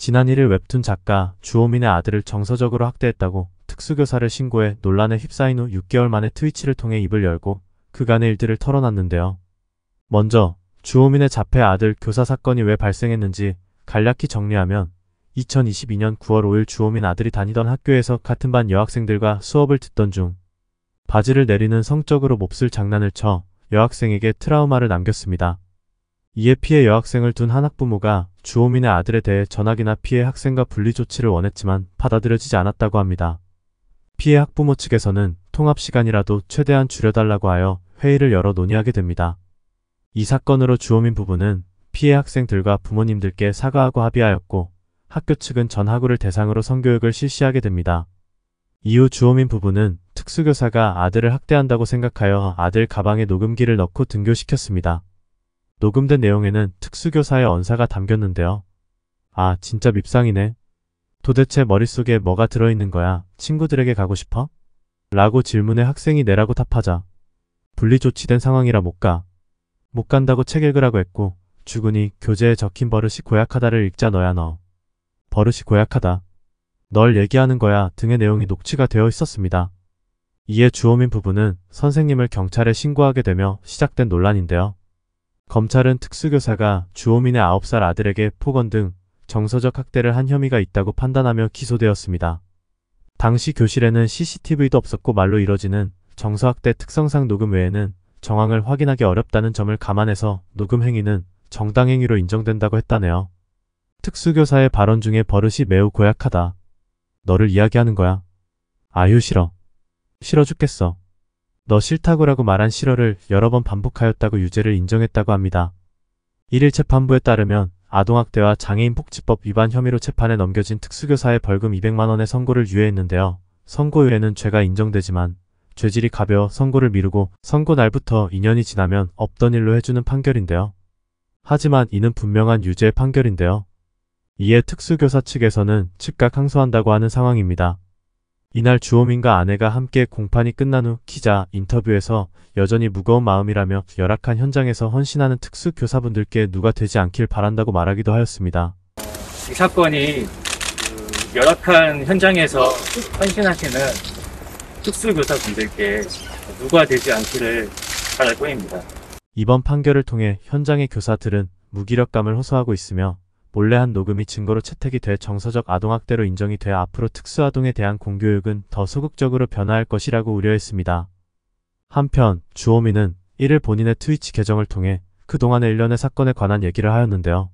지난 1일 웹툰 작가 주호민의 아들을 정서적으로 학대했다고 특수교사를 신고해 논란에 휩싸인 후 6개월 만에 트위치를 통해 입을 열고 그간의 일들을 털어놨는데요. 먼저 주호민의 자폐 아들 교사 사건이 왜 발생했는지 간략히 정리하면 2022년 9월 5일 주호민 아들이 다니던 학교에서 같은 반 여학생들과 수업을 듣던 중 바지를 내리는 성적으로 몹쓸 장난을 쳐 여학생에게 트라우마를 남겼습니다. 이에 피해 여학생을 둔 한 학부모가 주호민의 아들에 대해 전학이나 피해 학생과 분리 조치를 원했지만 받아들여지지 않았다고 합니다. 피해 학부모 측에서는 통합 시간이라도 최대한 줄여달라고 하여 회의를 열어 논의하게 됩니다. 이 사건으로 주호민 부부는 피해 학생들과 부모님들께 사과하고 합의하였고 학교 측은 전 학우를 대상으로 성교육을 실시하게 됩니다. 이후 주호민 부부는 특수교사가 아들을 학대한다고 생각하여 아들 가방에 녹음기를 넣고 등교시켰습니다. 녹음된 내용에는 특수교사의 언사가 담겼는데요. 아 진짜 밉상이네. 도대체 머릿속에 뭐가 들어있는 거야? 친구들에게 가고 싶어? 라고 질문에 학생이 내라고 답하자. 분리조치된 상황이라 못 가. 못 간다고 책 읽으라고 했고 죽군이 교재에 적힌 버릇이 고약하다를 읽자 너야 너. 버릇이 고약하다. 널 얘기하는 거야 등의 내용이 녹취가 되어 있었습니다. 이에 주호민 부부는 선생님을 경찰에 신고하게 되며 시작된 논란인데요. 검찰은 특수교사가 주호민의 9살 아들에게 폭언 등 정서적 학대를 한 혐의가 있다고 판단하며 기소되었습니다. 당시 교실에는 CCTV도 없었고 말로 이뤄지는 정서학대 특성상 녹음 외에는 정황을 확인하기 어렵다는 점을 감안해서 녹음 행위는 정당행위로 인정된다고 했다네요. 특수교사의 발언 중에 버릇이 매우 고약하다. 너를 이야기하는 거야. 아유 싫어. 싫어 죽겠어. 너 싫다고라고 말한 실어를 여러 번 반복하였다고 유죄를 인정했다고 합니다. 1일 재판부에 따르면 아동학대와 장애인 복지법 위반 혐의로 재판에 넘겨진 특수교사의 벌금 200만원의 선고를 유예했는데요. 선고유예는 죄가 인정되지만 죄질이 가벼워 선고를 미루고 선고 날부터 2년이 지나면 없던 일로 해주는 판결인데요. 하지만 이는 분명한 유죄 판결인데요. 이에 특수교사 측에서는 즉각 항소한다고 하는 상황입니다. 이날 주호민과 아내가 함께 공판이 끝난 후 기자 인터뷰에서 여전히 무거운 마음이라며 열악한 현장에서 헌신하는 특수교사분들께 누가 되지 않길 바란다고 말하기도 하였습니다. 이 사건이 그 열악한 현장에서 헌신하시는 특수교사분들께 누가 되지 않기를 바랄 뿐입니다. 이번 판결을 통해 현장의 교사들은 무기력감을 호소하고 있으며 몰래 한 녹음이 증거로 채택이 돼 정서적 아동학대로 인정이 돼 앞으로 특수아동에 대한 공교육은 더 소극적으로 변화할 것이라고 우려했습니다. 한편 주호민은 이를 본인의 트위치 계정을 통해 그동안의 일련의 사건에 관한 얘기를 하였는데요.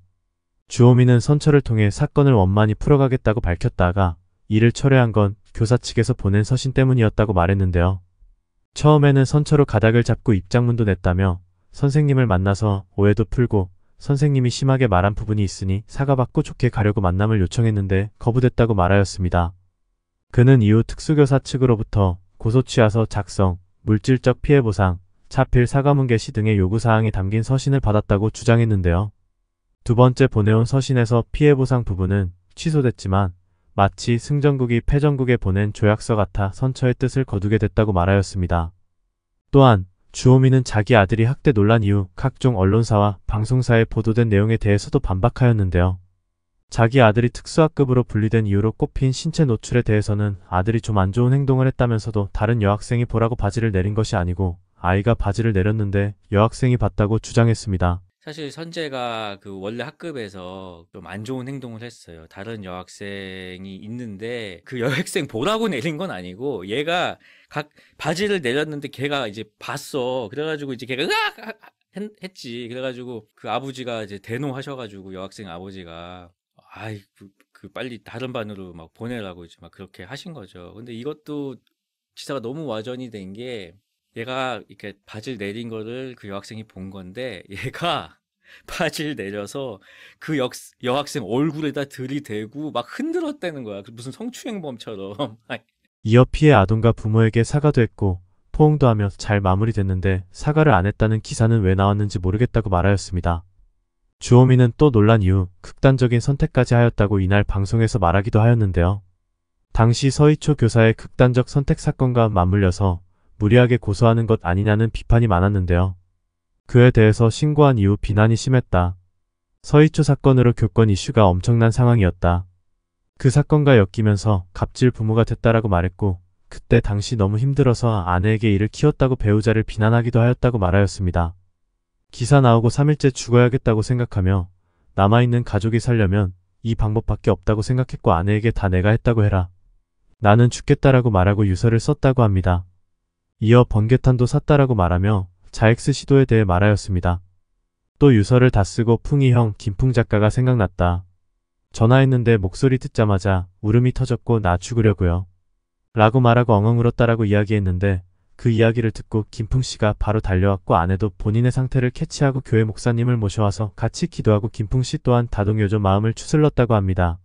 주호민은 선처를 통해 사건을 원만히 풀어가겠다고 밝혔다가 이를 철회한 건 교사 측에서 보낸 서신 때문이었다고 말했는데요. 처음에는 선처로 가닥을 잡고 입장문도 냈다며 선생님을 만나서 오해도 풀고 선생님이 심하게 말한 부분이 있으니 사과받고 좋게 가려고 만남을 요청했는데 거부됐다고 말하였습니다. 그는 이후 특수교사 측으로부터 고소 취하서 작성, 물질적 피해 보상, 차필 사과문 개시 등의 요구사항이 담긴 서신을 받았다고 주장했는데요. 두 번째 보내온 서신에서 피해 보상 부분은 취소됐지만 마치 승전국이 패전국에 보낸 조약서 같아 선처의 뜻을 거두게 됐다고 말하였습니다. 또한 주호미는 자기 아들이 학대 논란 이후 각종 언론사와 방송사에 보도된 내용에 대해서도 반박하였는데요. 자기 아들이 특수학급으로 분리된 이유로 꼽힌 신체 노출에 대해서는 아들이 좀 안 좋은 행동을 했다면서도 다른 여학생이 보라고 바지를 내린 것이 아니고 아이가 바지를 내렸는데 여학생이 봤다고 주장했습니다. 사실 선재가 그 원래 학급에서 좀 안 좋은 행동을 했어요. 다른 여학생이 있는데 그 여학생 보라고 내린 건 아니고 얘가 각 바지를 내렸는데 걔가 이제 봤어. 그래가지고 이제 걔가 으악! 했, 지 그래가지고 그 아버지가 이제 대노하셔가지고 여학생 아버지가 아이 그, 그 빨리 다른 반으로 막 보내라고 이제 막 그렇게 하신 거죠. 근데 이것도 지사가 너무 와전이 된 게 얘가 이렇게 바지를 내린 거를 그 여학생이 본 건데 얘가 바지를 내려서 그 역, 여학생 얼굴에다 들이대고 막 흔들었다는 거야. 그 무슨 성추행범처럼. 이어 피해 아동과 부모에게 사과도 했고 포옹도 하며 잘 마무리됐는데 사과를 안 했다는 기사는 왜 나왔는지 모르겠다고 말하였습니다. 주호미는 또 논란 이후 극단적인 선택까지 하였다고 이날 방송에서 말하기도 하였는데요. 당시 서희초 교사의 극단적 선택 사건과 맞물려서 무리하게 고소하는 것 아니냐는 비판이 많았는데요. 그에 대해서 신고한 이후 비난이 심했다. 서희초 사건으로 교권 이슈가 엄청난 상황이었다. 그 사건과 엮이면서 갑질 부모가 됐다라고 말했고 그때 당시 너무 힘들어서 아내에게 이를 키웠다고 배우자를 비난하기도 하였다고 말하였습니다. 기사 나오고 3일째 죽어야겠다고 생각하며 남아있는 가족이 살려면 이 방법밖에 없다고 생각했고 아내에게 다 내가 했다고 해라. 나는 죽겠다라고 말하고 유서를 썼다고 합니다. 이어 번개탄도 샀다라고 말하며 자엑스 시도에 대해 말하였습니다. 또 유서를 다 쓰고 풍이 형 김풍 작가가 생각났다. 전화했는데 목소리 듣자마자 울음이 터졌고 나 죽으려고요. 라고 말하고 엉엉 울었다라고 이야기했는데 그 이야기를 듣고 김풍 씨가 바로 달려왔고 아내도 본인의 상태를 캐치하고 교회 목사님을 모셔와서 같이 기도하고 김풍 씨 또한 다동요조 마음을 추슬렀다고 합니다.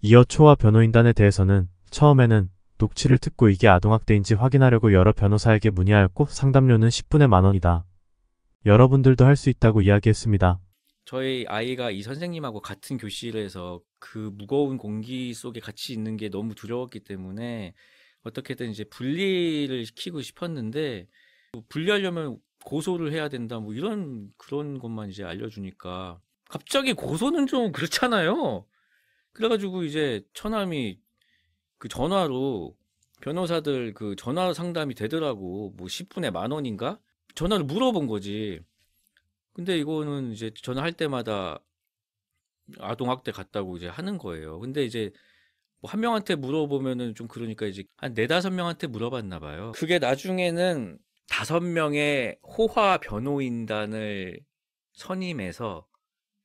이어 초와 변호인단에 대해서는 처음에는 녹취를 듣고 이게 아동학대인지 확인하려고 여러 변호사에게 문의하였고 상담료는 10분에 만원이다. 여러분들도 할 수 있다고 이야기했습니다. 저희 아이가 이 선생님하고 같은 교실에서 그 무거운 공기 속에 같이 있는 게 너무 두려웠기 때문에 어떻게든 이제 분리를 시키고 싶었는데 뭐 분리하려면 고소를 해야 된다 뭐 이런 그런 것만 이제 알려주니까 갑자기 고소는 좀 그렇잖아요. 그래가지고 이제 처남이 그 전화로 변호사들 그 전화 상담이 되더라고. 뭐 10분에 만 원인가? 전화를 물어본 거지. 근데 이거는 이제 전화할 때마다 아동학대 갔다고 이제 하는 거예요. 근데 이제 뭐 한 명한테 물어보면은 좀 그러니까 이제 한 네다섯 명한테 물어봤나 봐요. 그게 나중에는 다섯 명의 호화 변호인단을 선임해서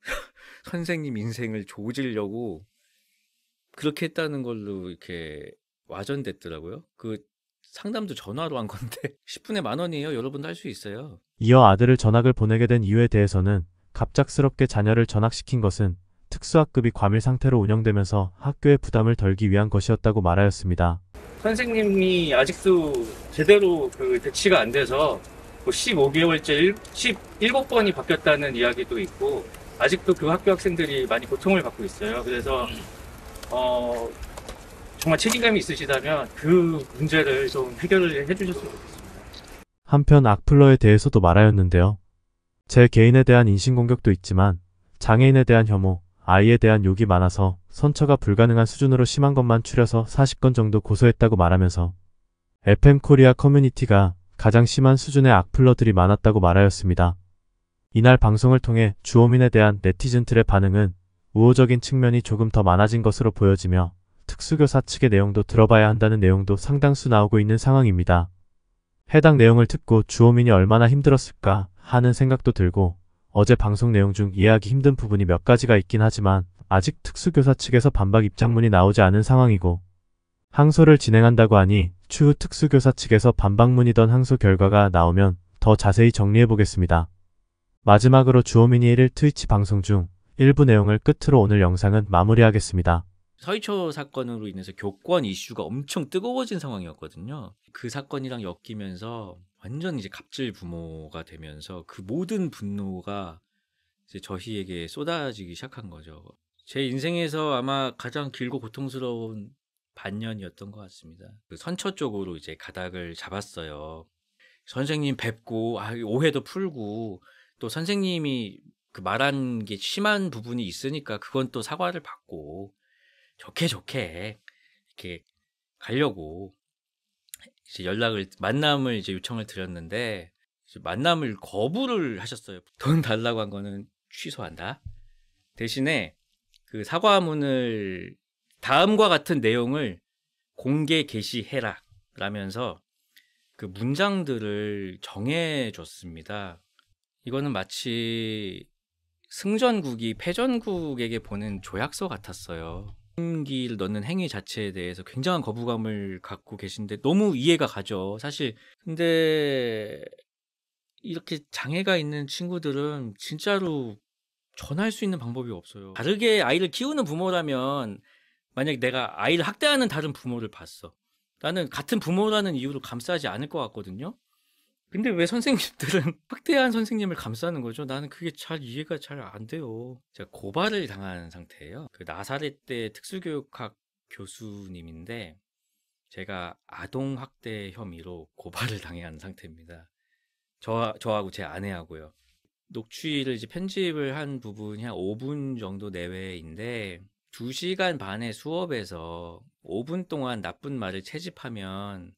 선생님 인생을 조지려고 그렇게 했다는 걸로 이렇게 와전됐더라고요. 그 상담도 전화로 한 건데 10분에 만 원이에요. 여러분도 할 수 있어요. 이어 아들을 전학을 보내게 된 이유에 대해서는 갑작스럽게 자녀를 전학시킨 것은 특수학급이 과밀 상태로 운영되면서 학교의 부담을 덜기 위한 것이었다고 말하였습니다. 선생님이 아직도 제대로 그 대치가 안 돼서 뭐 15개월째 일, 17번이 바뀌었다는 이야기도 있고 아직도 그 학교 학생들이 많이 고통을 받고 있어요. 그래서 어, 정말 책임감이 있으시다면 그 문제를 좀 해결을 해주셨으면 좋겠습니다. 한편 악플러에 대해서도 말하였는데요. 제 개인에 대한 인신공격도 있지만 장애인에 대한 혐오, 아이에 대한 욕이 많아서 선처가 불가능한 수준으로 심한 것만 추려서 40건 정도 고소했다고 말하면서 FM 코리아 커뮤니티가 가장 심한 수준의 악플러들이 많았다고 말하였습니다. 이날 방송을 통해 주호민에 대한 네티즌들의 반응은 우호적인 측면이 조금 더 많아진 것으로 보여지며 특수교사 측의 내용도 들어봐야 한다는 내용도 상당수 나오고 있는 상황입니다. 해당 내용을 듣고 주호민이 얼마나 힘들었을까 하는 생각도 들고 어제 방송 내용 중 이해하기 힘든 부분이 몇 가지가 있긴 하지만 아직 특수교사 측에서 반박 입장문이 나오지 않은 상황이고 항소를 진행한다고 하니 추후 특수교사 측에서 반박문이던 항소 결과가 나오면 더 자세히 정리해 보겠습니다. 마지막으로 주호민이 1일 트위치 방송 중 일부 내용을 끝으로 오늘 영상은 마무리하겠습니다. 서희초 사건으로 인해서 교권 이슈가 엄청 뜨거워진 상황이었거든요. 그 사건이랑 엮이면서 완전 이제 갑질 부모가 되면서 그 모든 분노가 이제 저희에게 쏟아지기 시작한 거죠. 제 인생에서 아마 가장 길고 고통스러운 반년이었던 것 같습니다. 그 선처 쪽으로 이제 가닥을 잡았어요. 선생님 뵙고 아, 오해도 풀고 또 선생님이 그 말한 게 심한 부분이 있으니까 그건 또 사과를 받고 좋게 좋게 이렇게 가려고 이제 연락을 만남을 이제 요청을 드렸는데 이제 만남을 거부를 하셨어요. 돈 달라고 한 거는 취소한다. 대신에 그 사과문을 다음과 같은 내용을 공개 게시해라 라면서 그 문장들을 정해 줬습니다. 이거는 마치 승전국이 패전국에게 보낸 조약서 같았어요. 임기를 넣는 행위 자체에 대해서 굉장한 거부감을 갖고 계신데 너무 이해가 가죠. 사실 근데 이렇게 장애가 있는 친구들은 진짜로 전할 수 있는 방법이 없어요. 다르게 아이를 키우는 부모라면 만약 내가 아이를 학대하는 다른 부모를 봤어. 나는 같은 부모라는 이유로 감싸지 않을 것 같거든요. 근데 왜 선생님들은 학대한 선생님을 감싸는 거죠? 나는 그게 잘 이해가 잘 안 돼요. 제가 고발을 당한 상태예요. 그 나사렛 대 특수교육학 교수님인데 제가 아동 학대 혐의로 고발을 당한 상태입니다. 저 저하고 제 아내하고요. 녹취를 이제 편집을 한 부분이 한 5분 정도 내외인데 2시간 반의 수업에서 5분 동안 나쁜 말을 채집하면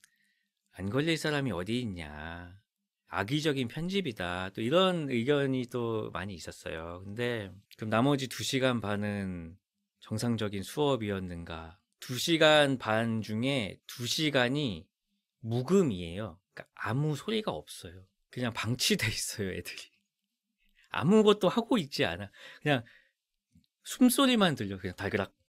안 걸릴 사람이 어디 있냐. 악의적인 편집이다. 또 이런 의견이 또 많이 있었어요. 근데 그럼 나머지 두시간 반은 정상적인 수업이었는가? 두시간반 중에 두시간이 무금이에요. 그러니까 아무 소리가 없어요. 그냥 방치돼 있어요, 애들이. 아무것도 하고 있지 않아. 그냥 숨소리만 들려. 그냥 달그락